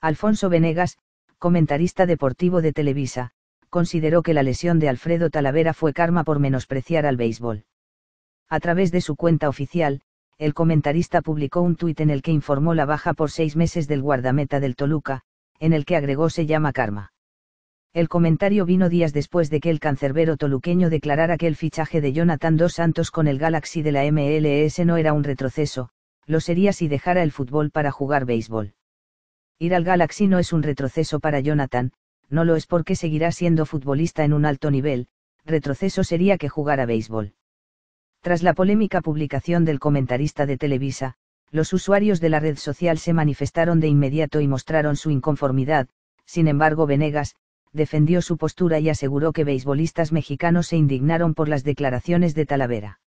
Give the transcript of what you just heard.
Alfonso Venegas, comentarista deportivo de Televisa, consideró que la lesión de Alfredo Talavera fue karma por menospreciar al béisbol. A través de su cuenta oficial, el comentarista publicó un tuit en el que informó la baja por seis meses del guardameta del Toluca, en el que agregó se llama karma. El comentario vino días después de que el cancerbero toluqueño declarara que el fichaje de Jonathan Dos Santos con el Galaxy de la MLS no era un retroceso, lo sería si dejara el fútbol para jugar béisbol. Ir al Galaxy no es un retroceso para Jonathan, no lo es porque seguirá siendo futbolista en un alto nivel, retroceso sería que jugara béisbol. Tras la polémica publicación del comentarista de Televisa, los usuarios de la red social se manifestaron de inmediato y mostraron su inconformidad, sin embargo Venegas, defendió su postura y aseguró que beisbolistas mexicanos se indignaron por las declaraciones de Talavera.